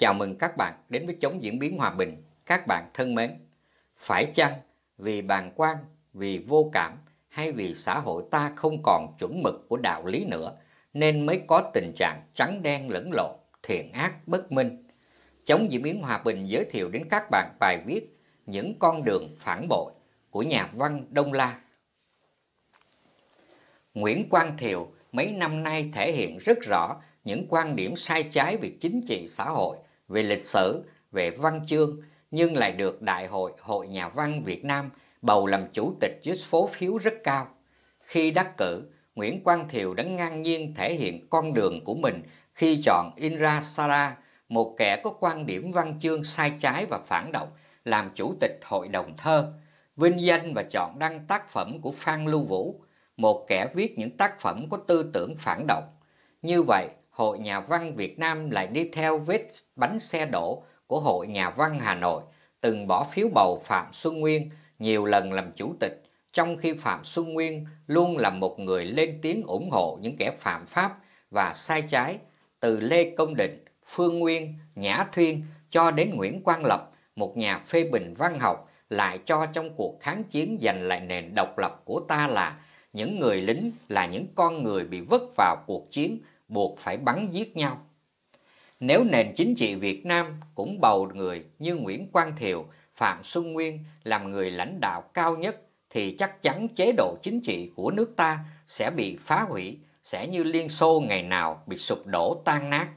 Chào mừng các bạn đến với chống diễn biến hòa bình. Các bạn thân mến, phải chăng vì bàn quan, vì vô cảm hay vì xã hội ta không còn chuẩn mực của đạo lý nữa nên mới có tình trạng trắng đen lẫn lộn, thiện ác bất minh. Chống diễn biến hòa bình giới thiệu đến các bạn bài viết Những con đường phản bội của nhà văn Đông La. Nguyễn Quang Thiều mấy năm nay thể hiện rất rõ những quan điểm sai trái về chính trị xã hội về lịch sử, về văn chương, nhưng lại được Đại hội Hội Nhà văn Việt Nam bầu làm chủ tịch với số phiếu rất cao. Khi đắc cử, Nguyễn Quang Thiều đã ngang nhiên thể hiện con đường của mình khi chọn Indra Sara, một kẻ có quan điểm văn chương sai trái và phản động, làm chủ tịch Hội đồng Thơ, vinh danh và chọn đăng tác phẩm của Phan Lưu Vũ, một kẻ viết những tác phẩm có tư tưởng phản động. Như vậy, Hội Nhà văn Việt Nam lại đi theo vết bánh xe đổ của Hội Nhà văn Hà Nội, từng bỏ phiếu bầu Phạm Xuân Nguyên nhiều lần làm chủ tịch, trong khi Phạm Xuân Nguyên luôn là một người lên tiếng ủng hộ những kẻ phạm pháp và sai trái, từ Lê Công Định, Phương Nguyên, Nhã Thuyên cho đến Nguyễn Quang Lập, một nhà phê bình văn học, lại cho trong cuộc kháng chiến giành lại nền độc lập của ta là những người lính là những con người bị vứt vào cuộc chiến buộc phải bắn giết nhau. Nếu nền chính trị Việt Nam cũng bầu người như Nguyễn Quang Thiều, Phạm Xuân Nguyên làm người lãnh đạo cao nhất thì chắc chắn chế độ chính trị của nước ta sẽ bị phá hủy, sẽ như Liên Xô ngày nào bị sụp đổ tan nát.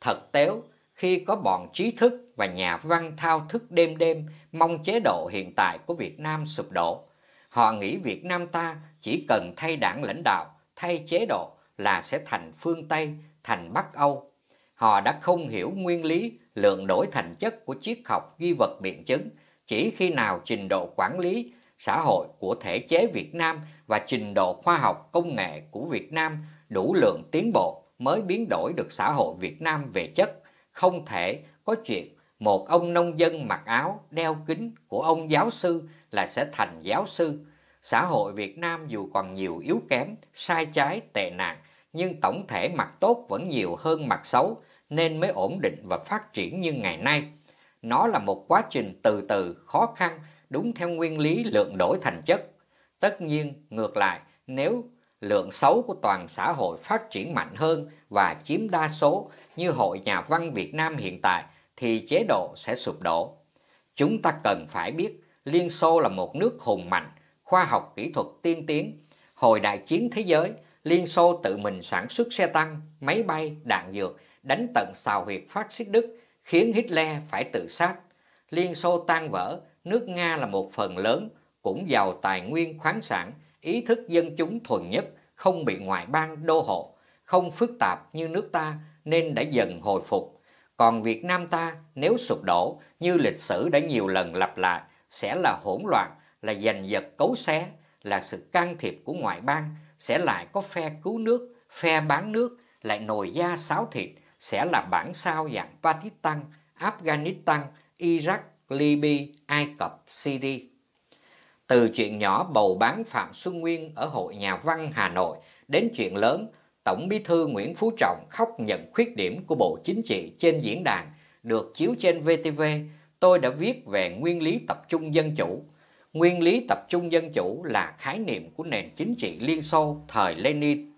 Thật tếu, khi có bọn trí thức và nhà văn thao thức đêm đêm mong chế độ hiện tại của Việt Nam sụp đổ, họ nghĩ Việt Nam ta chỉ cần thay đảng lãnh đạo, thay chế độ là sẽ thành phương Tây, thành Bắc Âu. Họ đã không hiểu nguyên lý lượng đổi thành chất của triết học ghi vật biện chứng, chỉ khi nào trình độ quản lý xã hội của thể chế Việt Nam và trình độ khoa học công nghệ của Việt Nam đủ lượng tiến bộ mới biến đổi được xã hội Việt Nam về chất, không thể có chuyện một ông nông dân mặc áo đeo kính của ông giáo sư là sẽ thành giáo sư. Xã hội Việt Nam dù còn nhiều yếu kém, sai trái, tệ nạn nhưng tổng thể mặt tốt vẫn nhiều hơn mặt xấu nên mới ổn định và phát triển như ngày nay. Nó là một quá trình từ từ, khó khăn, đúng theo nguyên lý lượng đổi thành chất. Tất nhiên, ngược lại, nếu lượng xấu của toàn xã hội phát triển mạnh hơn và chiếm đa số như Hội Nhà văn Việt Nam hiện tại, thì chế độ sẽ sụp đổ. Chúng ta cần phải biết Liên Xô là một nước hùng mạnh, khoa học kỹ thuật tiên tiến. Hồi đại chiến thế giới, Liên Xô tự mình sản xuất xe tăng, máy bay, đạn dược, đánh tận xào huyệt phát xít Đức, khiến Hitler phải tự sát. Liên Xô tan vỡ, nước Nga là một phần lớn, cũng giàu tài nguyên khoáng sản, ý thức dân chúng thuần nhất, không bị ngoại bang đô hộ, không phức tạp như nước ta nên đã dần hồi phục. Còn Việt Nam ta nếu sụp đổ như lịch sử đã nhiều lần lặp lại sẽ là hỗn loạn, là giành giật cấu xé, là sự can thiệp của ngoại bang, sẽ lại có phe cứu nước, phe bán nước, lại nồi da sáo thịt, sẽ là bản sao dạng Pakistan, Afghanistan, Iraq, Libya, Ai Cập, Syria. Từ chuyện nhỏ bầu bán Phạm Xuân Nguyên ở Hội Nhà văn Hà Nội đến chuyện lớn, Tổng bí thư Nguyễn Phú Trọng khóc nhận khuyết điểm của Bộ Chính trị trên diễn đàn được chiếu trên VTV, tôi đã viết về nguyên lý tập trung dân chủ, nguyên lý tập trung dân chủ là khái niệm của nền chính trị Liên Xô thời Lenin.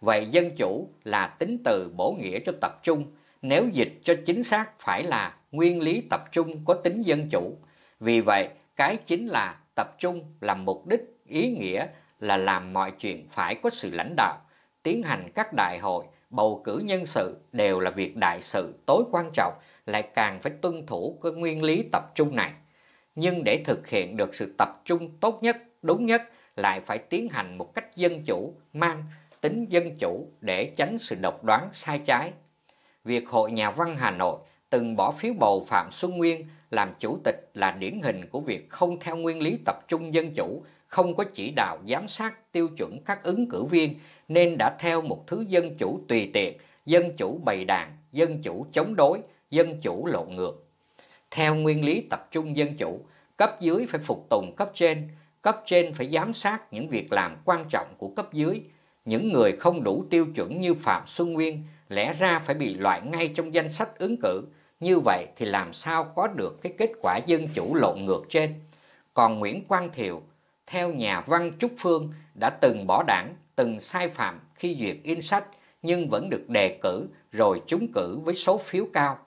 Vậy dân chủ là tính từ bổ nghĩa cho tập trung, nếu dịch cho chính xác phải là nguyên lý tập trung có tính dân chủ. Vì vậy, cái chính là tập trung làm mục đích, ý nghĩa là làm mọi chuyện phải có sự lãnh đạo, tiến hành các đại hội, bầu cử nhân sự đều là việc đại sự tối quan trọng, lại càng phải tuân thủ cái nguyên lý tập trung này nhưng để thực hiện được sự tập trung tốt nhất, đúng nhất lại phải tiến hành một cách dân chủ, mang tính dân chủ để tránh sự độc đoán sai trái. Việc Hội Nhà văn Hà Nội từng bỏ phiếu bầu Phạm Xuân Nguyên làm chủ tịch là điển hình của việc không theo nguyên lý tập trung dân chủ, không có chỉ đạo giám sát tiêu chuẩn các ứng cử viên nên đã theo một thứ dân chủ tùy tiện, dân chủ bày đàn, dân chủ chống đối, dân chủ lộn ngược. Theo nguyên lý tập trung dân chủ, cấp dưới phải phục tùng cấp trên, cấp trên phải giám sát những việc làm quan trọng của cấp dưới. Những người không đủ tiêu chuẩn như Phạm Xuân Nguyên lẽ ra phải bị loại ngay trong danh sách ứng cử. Như vậy thì làm sao có được cái kết quả dân chủ lộn ngược trên. Còn Nguyễn Quang Thiều, theo nhà văn Trúc Phương, đã từng bỏ đảng, từng sai phạm khi duyệt in sách nhưng vẫn được đề cử rồi trúng cử với số phiếu cao.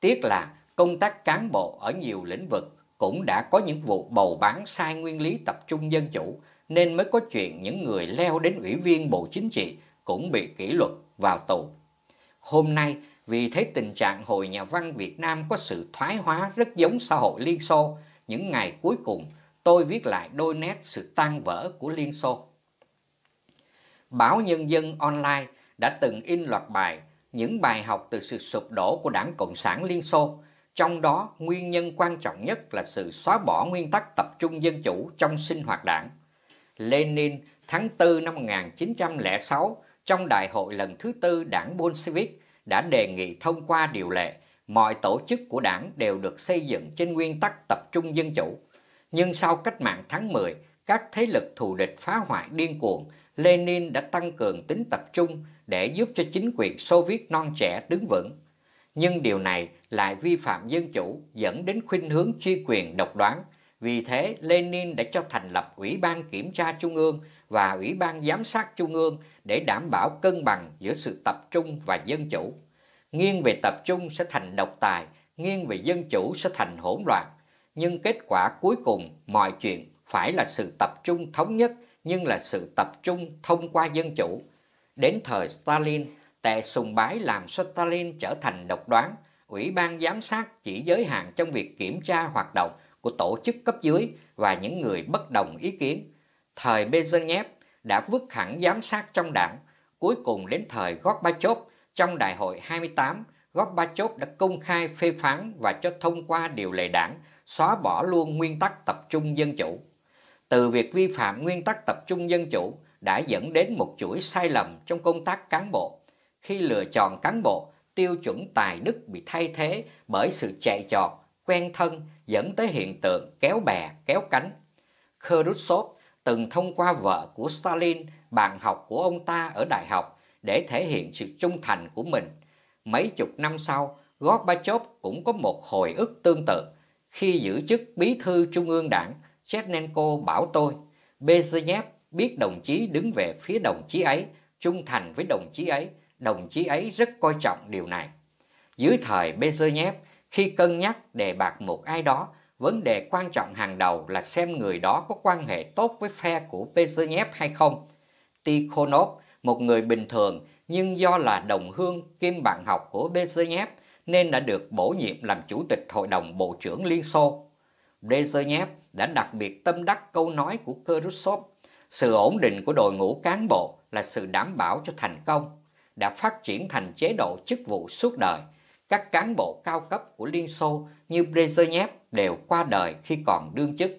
Tiếc là công tác cán bộ ở nhiều lĩnh vực cũng đã có những vụ bầu bán sai nguyên lý tập trung dân chủ nên mới có chuyện những người leo đến ủy viên Bộ Chính trị cũng bị kỷ luật vào tù. Hôm nay, vì thấy tình trạng Hội Nhà văn Việt Nam có sự thoái hóa rất giống xã hội Liên Xô, những ngày cuối cùng tôi viết lại đôi nét sự tan vỡ của Liên Xô. Báo Nhân dân online đã từng in loạt bài những bài học từ sự sụp đổ của đảng Cộng sản Liên Xô trong đó, nguyên nhân quan trọng nhất là sự xóa bỏ nguyên tắc tập trung dân chủ trong sinh hoạt đảng. Lenin tháng 4 năm 1906 trong đại hội lần thứ tư đảng Bolshevik đã đề nghị thông qua điều lệ mọi tổ chức của đảng đều được xây dựng trên nguyên tắc tập trung dân chủ. Nhưng sau cách mạng tháng 10, các thế lực thù địch phá hoại điên cuồng, Lenin đã tăng cường tính tập trung để giúp cho chính quyền Soviet non trẻ đứng vững nhưng điều này lại vi phạm dân chủ dẫn đến khuynh hướng truy quyền độc đoán. Vì thế, Lenin đã cho thành lập Ủy ban Kiểm tra Trung ương và Ủy ban Giám sát Trung ương để đảm bảo cân bằng giữa sự tập trung và dân chủ. Nghiêng về tập trung sẽ thành độc tài, nghiêng về dân chủ sẽ thành hỗn loạn. Nhưng kết quả cuối cùng, mọi chuyện phải là sự tập trung thống nhất, nhưng là sự tập trung thông qua dân chủ. Đến thời Stalin, Tệ sùng bái làm Stalin trở thành độc đoán, Ủy ban giám sát chỉ giới hạn trong việc kiểm tra hoạt động của tổ chức cấp dưới và những người bất đồng ý kiến. Thời Brezhnev đã vứt hẳn giám sát trong đảng. Cuối cùng đến thời Gorbachev, trong đại hội 28, Gorbachev đã công khai phê phán và cho thông qua điều lệ đảng, xóa bỏ luôn nguyên tắc tập trung dân chủ. Từ việc vi phạm nguyên tắc tập trung dân chủ đã dẫn đến một chuỗi sai lầm trong công tác cán bộ khi lựa chọn cán bộ, tiêu chuẩn tài đức bị thay thế bởi sự chạy chọt, quen thân dẫn tới hiện tượng kéo bè, kéo cánh. Khrushchev từng thông qua vợ của Stalin, bạn học của ông ta ở đại học, để thể hiện sự trung thành của mình. Mấy chục năm sau, Gorbachev cũng có một hồi ức tương tự. Khi giữ chức bí thư trung ương đảng, Chernenko bảo tôi, Bezhev biết đồng chí đứng về phía đồng chí ấy, trung thành với đồng chí ấy, đồng chí ấy rất coi trọng điều này. Dưới thời Bezhnev, khi cân nhắc đề bạc một ai đó, vấn đề quan trọng hàng đầu là xem người đó có quan hệ tốt với phe của Bezhnev hay không. Tikhonov, một người bình thường nhưng do là đồng hương kim bạn học của Brezhnev nên đã được bổ nhiệm làm chủ tịch Hội đồng Bộ trưởng Liên Xô. Brezhnev đã đặc biệt tâm đắc câu nói của Khrushchev, sự ổn định của đội ngũ cán bộ là sự đảm bảo cho thành công đã phát triển thành chế độ chức vụ suốt đời. Các cán bộ cao cấp của Liên Xô như Brezhnev đều qua đời khi còn đương chức.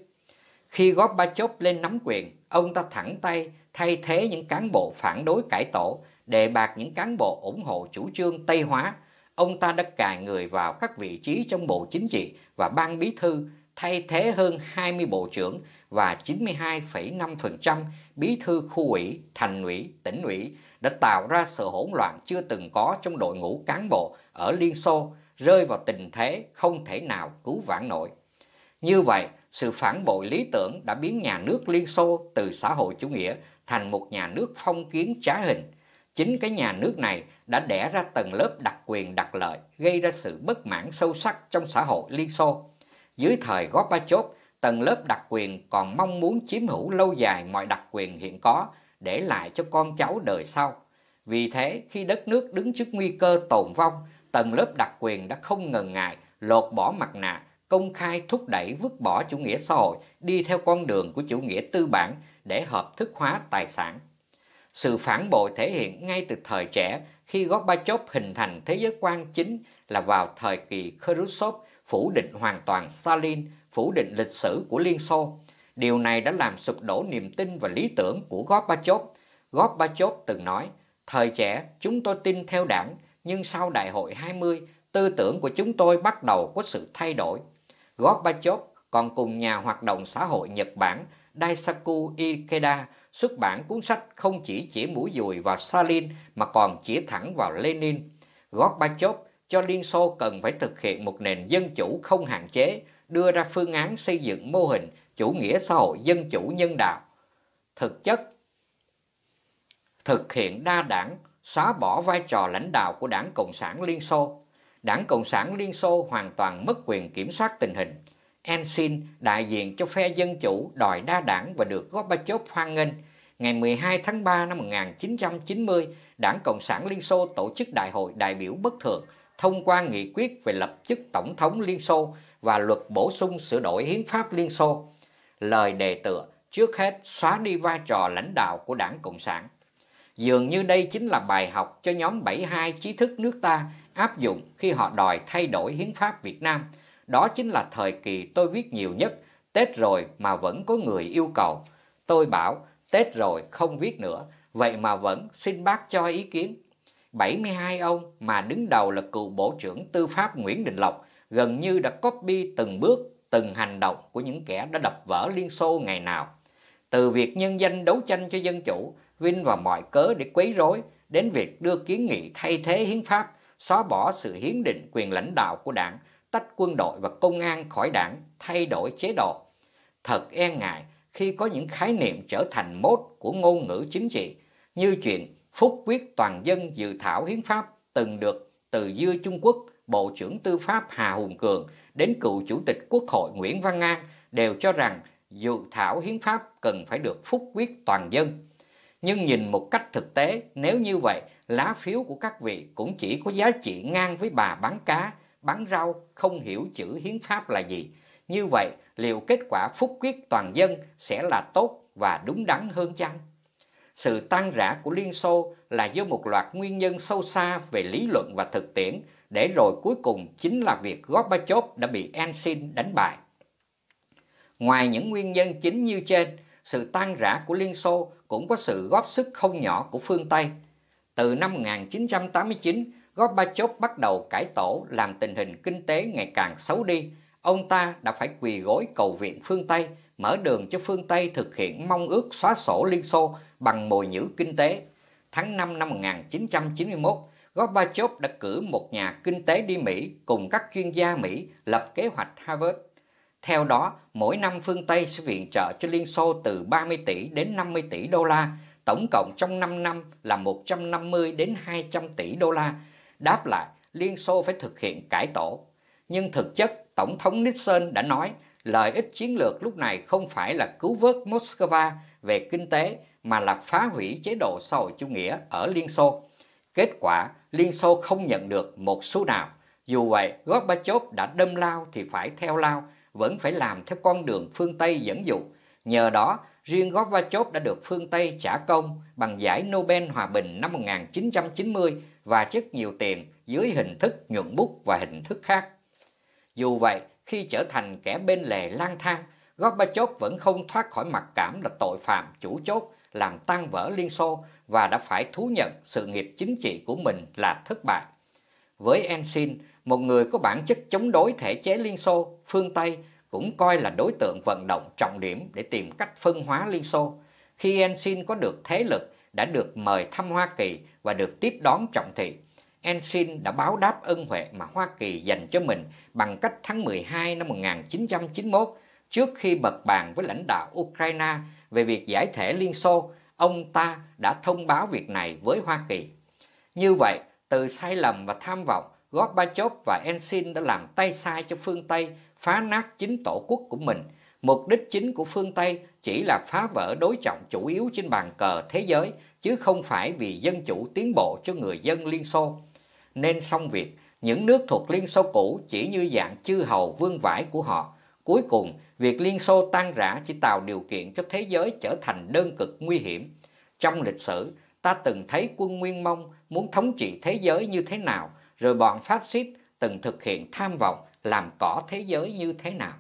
Khi Gorbachev lên nắm quyền, ông ta thẳng tay thay thế những cán bộ phản đối cải tổ, đề bạt những cán bộ ủng hộ chủ trương Tây hóa. Ông ta đã cài người vào các vị trí trong Bộ Chính trị và Ban Bí thư, thay thế hơn 20 bộ trưởng và 92,5% bí thư khu ủy, thành ủy, tỉnh ủy đã tạo ra sự hỗn loạn chưa từng có trong đội ngũ cán bộ ở Liên Xô, rơi vào tình thế không thể nào cứu vãn nổi. Như vậy, sự phản bội lý tưởng đã biến nhà nước Liên Xô từ xã hội chủ nghĩa thành một nhà nước phong kiến trá hình. Chính cái nhà nước này đã đẻ ra tầng lớp đặc quyền đặc lợi, gây ra sự bất mãn sâu sắc trong xã hội Liên Xô. Dưới thời Gorbachev, tầng lớp đặc quyền còn mong muốn chiếm hữu lâu dài mọi đặc quyền hiện có để lại cho con cháu đời sau. Vì thế, khi đất nước đứng trước nguy cơ tồn vong, tầng lớp đặc quyền đã không ngần ngại lột bỏ mặt nạ, công khai thúc đẩy vứt bỏ chủ nghĩa xã hội đi theo con đường của chủ nghĩa tư bản để hợp thức hóa tài sản. Sự phản bội thể hiện ngay từ thời trẻ khi Gorbachev hình thành thế giới quan chính là vào thời kỳ Khrushchev phủ định hoàn toàn Stalin, phủ định lịch sử của Liên Xô. Điều này đã làm sụp đổ niềm tin và lý tưởng của Gorbachev. Gorbachev từng nói, thời trẻ chúng tôi tin theo đảng, nhưng sau đại hội 20, tư tưởng của chúng tôi bắt đầu có sự thay đổi. Gorbachev còn cùng nhà hoạt động xã hội Nhật Bản Daisaku Ikeda xuất bản cuốn sách không chỉ chỉ mũi dùi vào Stalin mà còn chỉ thẳng vào Lenin. Gorbachev cho Liên Xô cần phải thực hiện một nền dân chủ không hạn chế, đưa ra phương án xây dựng mô hình chủ nghĩa xã hội dân chủ nhân đạo. Thực chất, thực hiện đa đảng, xóa bỏ vai trò lãnh đạo của đảng Cộng sản Liên Xô. Đảng Cộng sản Liên Xô hoàn toàn mất quyền kiểm soát tình hình. Ensin đại diện cho phe dân chủ đòi đa đảng và được Gorbachev hoan nghênh. Ngày 12 tháng 3 năm 1990, Đảng Cộng sản Liên Xô tổ chức Đại hội đại biểu bất thường, thông qua nghị quyết về lập chức Tổng thống Liên Xô và luật bổ sung sửa đổi hiến pháp Liên Xô lời đề tựa trước hết xóa đi vai trò lãnh đạo của đảng Cộng sản. Dường như đây chính là bài học cho nhóm 72 trí thức nước ta áp dụng khi họ đòi thay đổi hiến pháp Việt Nam. Đó chính là thời kỳ tôi viết nhiều nhất, Tết rồi mà vẫn có người yêu cầu. Tôi bảo, Tết rồi không viết nữa, vậy mà vẫn xin bác cho ý kiến. 72 ông mà đứng đầu là cựu Bộ trưởng Tư pháp Nguyễn Đình Lộc gần như đã copy từng bước từng hành động của những kẻ đã đập vỡ Liên Xô ngày nào. Từ việc nhân danh đấu tranh cho dân chủ, Vinh và mọi cớ để quấy rối, đến việc đưa kiến nghị thay thế hiến pháp, xóa bỏ sự hiến định quyền lãnh đạo của đảng, tách quân đội và công an khỏi đảng, thay đổi chế độ. Thật e ngại khi có những khái niệm trở thành mốt của ngôn ngữ chính trị, như chuyện phúc quyết toàn dân dự thảo hiến pháp từng được từ dưa Trung Quốc Bộ trưởng Tư pháp Hà Hùng Cường đến cựu Chủ tịch Quốc hội Nguyễn Văn An đều cho rằng dự thảo hiến pháp cần phải được phúc quyết toàn dân. Nhưng nhìn một cách thực tế, nếu như vậy, lá phiếu của các vị cũng chỉ có giá trị ngang với bà bán cá, bán rau, không hiểu chữ hiến pháp là gì. Như vậy, liệu kết quả phúc quyết toàn dân sẽ là tốt và đúng đắn hơn chăng? Sự tan rã của Liên Xô là do một loạt nguyên nhân sâu xa về lý luận và thực tiễn để rồi cuối cùng chính là việc Gorbachev đã bị Eltsin đánh bại. Ngoài những nguyên nhân chính như trên, sự tan rã của Liên Xô cũng có sự góp sức không nhỏ của phương Tây. Từ năm 1989, Gorbachev bắt đầu cải tổ làm tình hình kinh tế ngày càng xấu đi. Ông ta đã phải quỳ gối cầu viện phương Tây, mở đường cho phương Tây thực hiện mong ước xóa sổ Liên Xô bằng mồi nhữ kinh tế. Tháng 5 năm 1991, Gorbachev đã cử một nhà kinh tế đi Mỹ cùng các chuyên gia Mỹ lập kế hoạch Harvard. Theo đó, mỗi năm phương Tây sẽ viện trợ cho Liên Xô từ 30 tỷ đến 50 tỷ đô la, tổng cộng trong 5 năm là 150 đến 200 tỷ đô la. Đáp lại, Liên Xô phải thực hiện cải tổ. Nhưng thực chất, Tổng thống Nixon đã nói lợi ích chiến lược lúc này không phải là cứu vớt Moscow về kinh tế mà là phá hủy chế độ xã hội chủ nghĩa ở Liên Xô. Kết quả, Liên Xô không nhận được một xu nào. Dù vậy, Gorbachev đã đâm Lao thì phải theo Lao, vẫn phải làm theo con đường phương Tây dẫn dụ. Nhờ đó, riêng Gorbachev đã được phương Tây trả công bằng giải Nobel Hòa Bình năm 1990 và rất nhiều tiền dưới hình thức nhuận bút và hình thức khác. Dù vậy, khi trở thành kẻ bên lề lang thang, Gorbachev vẫn không thoát khỏi mặc cảm là tội phạm chủ chốt làm tan vỡ Liên Xô và đã phải thú nhận sự nghiệp chính trị của mình là thất bại. Với Ensin, một người có bản chất chống đối thể chế Liên Xô, phương Tây cũng coi là đối tượng vận động trọng điểm để tìm cách phân hóa Liên Xô. Khi Ensin có được thế lực, đã được mời thăm Hoa Kỳ và được tiếp đón trọng thị, Ensin đã báo đáp ân huệ mà Hoa Kỳ dành cho mình bằng cách tháng 12 năm 1991, trước khi bật bàn với lãnh đạo Ukraine về việc giải thể Liên Xô, ông ta đã thông báo việc này với Hoa Kỳ. Như vậy, từ sai lầm và tham vọng, Gorbachev và Ensign đã làm tay sai cho phương Tây phá nát chính tổ quốc của mình. Mục đích chính của phương Tây chỉ là phá vỡ đối trọng chủ yếu trên bàn cờ thế giới, chứ không phải vì dân chủ tiến bộ cho người dân Liên Xô. Nên xong việc, những nước thuộc Liên Xô cũ chỉ như dạng chư hầu vương vãi của họ, Cuối cùng, việc Liên Xô tan rã chỉ tạo điều kiện cho thế giới trở thành đơn cực nguy hiểm. Trong lịch sử, ta từng thấy quân Nguyên Mông muốn thống trị thế giới như thế nào, rồi bọn phát xít từng thực hiện tham vọng làm cỏ thế giới như thế nào.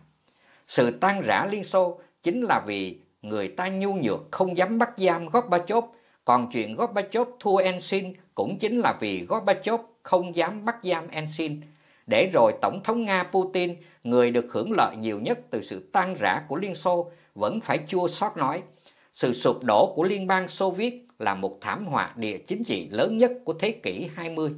Sự tan rã Liên Xô chính là vì người ta nhu nhược không dám bắt giam Ba Chốt, còn chuyện Ba Chốt thua Ensin cũng chính là vì Ba Chốt không dám bắt giam Ensin để rồi Tổng thống Nga Putin, người được hưởng lợi nhiều nhất từ sự tan rã của Liên Xô, vẫn phải chua xót nói, sự sụp đổ của Liên bang Xô Viết là một thảm họa địa chính trị lớn nhất của thế kỷ 20.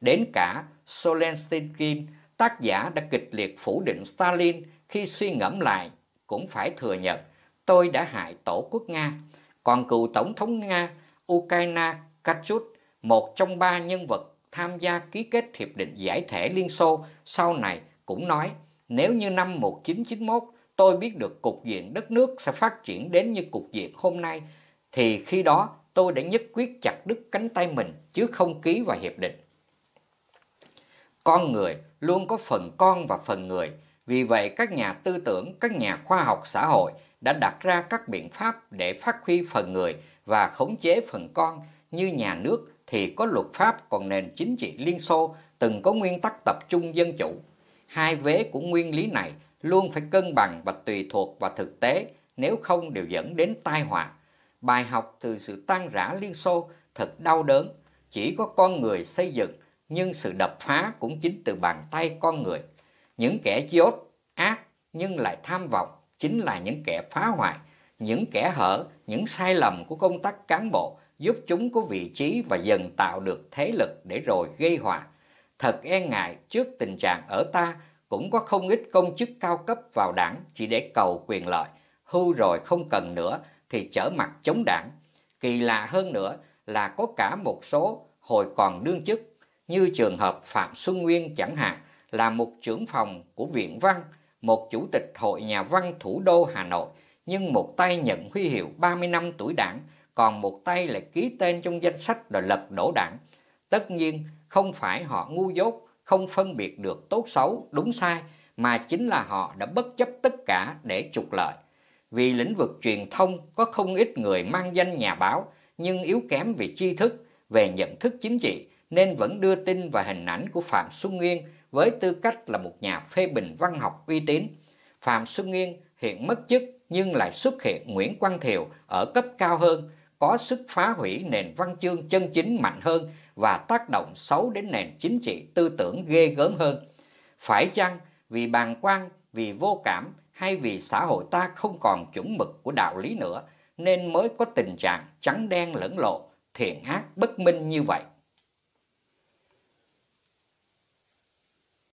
Đến cả Solzhenitsyn, tác giả đã kịch liệt phủ định Stalin khi suy ngẫm lại, cũng phải thừa nhận, tôi đã hại tổ quốc Nga. Còn cựu Tổng thống Nga Ukraine Kachut, một trong ba nhân vật tham gia ký kết hiệp định giải thể Liên Xô sau này cũng nói nếu như năm 1991 tôi biết được cục diện đất nước sẽ phát triển đến như cục diện hôm nay thì khi đó tôi đã nhất quyết chặt đứt cánh tay mình chứ không ký vào hiệp định. Con người luôn có phần con và phần người, vì vậy các nhà tư tưởng, các nhà khoa học xã hội đã đặt ra các biện pháp để phát huy phần người và khống chế phần con như nhà nước thì có luật pháp còn nền chính trị Liên Xô từng có nguyên tắc tập trung dân chủ. Hai vế của nguyên lý này luôn phải cân bằng và tùy thuộc vào thực tế, nếu không đều dẫn đến tai họa. Bài học từ sự tan rã Liên Xô thật đau đớn, chỉ có con người xây dựng, nhưng sự đập phá cũng chính từ bàn tay con người. Những kẻ dốt, ác nhưng lại tham vọng chính là những kẻ phá hoại, những kẻ hở, những sai lầm của công tác cán bộ giúp chúng có vị trí và dần tạo được thế lực để rồi gây họa. Thật e ngại trước tình trạng ở ta cũng có không ít công chức cao cấp vào đảng chỉ để cầu quyền lợi, hưu rồi không cần nữa thì trở mặt chống đảng. Kỳ lạ hơn nữa là có cả một số hồi còn đương chức, như trường hợp Phạm Xuân Nguyên chẳng hạn là một trưởng phòng của Viện Văn, một chủ tịch Hội Nhà Văn Thủ đô Hà Nội, nhưng một tay nhận huy hiệu 30 năm tuổi đảng, còn một tay lại ký tên trong danh sách rồi lật đổ đảng. Tất nhiên, không phải họ ngu dốt, không phân biệt được tốt xấu, đúng sai, mà chính là họ đã bất chấp tất cả để trục lợi. Vì lĩnh vực truyền thông có không ít người mang danh nhà báo, nhưng yếu kém về tri thức, về nhận thức chính trị, nên vẫn đưa tin và hình ảnh của Phạm Xuân Nguyên với tư cách là một nhà phê bình văn học uy tín. Phạm Xuân Nguyên hiện mất chức nhưng lại xuất hiện Nguyễn Quang Thiều ở cấp cao hơn, có sức phá hủy nền văn chương chân chính mạnh hơn và tác động xấu đến nền chính trị tư tưởng ghê gớm hơn. Phải chăng vì bàng quan, vì vô cảm hay vì xã hội ta không còn chuẩn mực của đạo lý nữa nên mới có tình trạng trắng đen lẫn lộ thiện ác bất minh như vậy?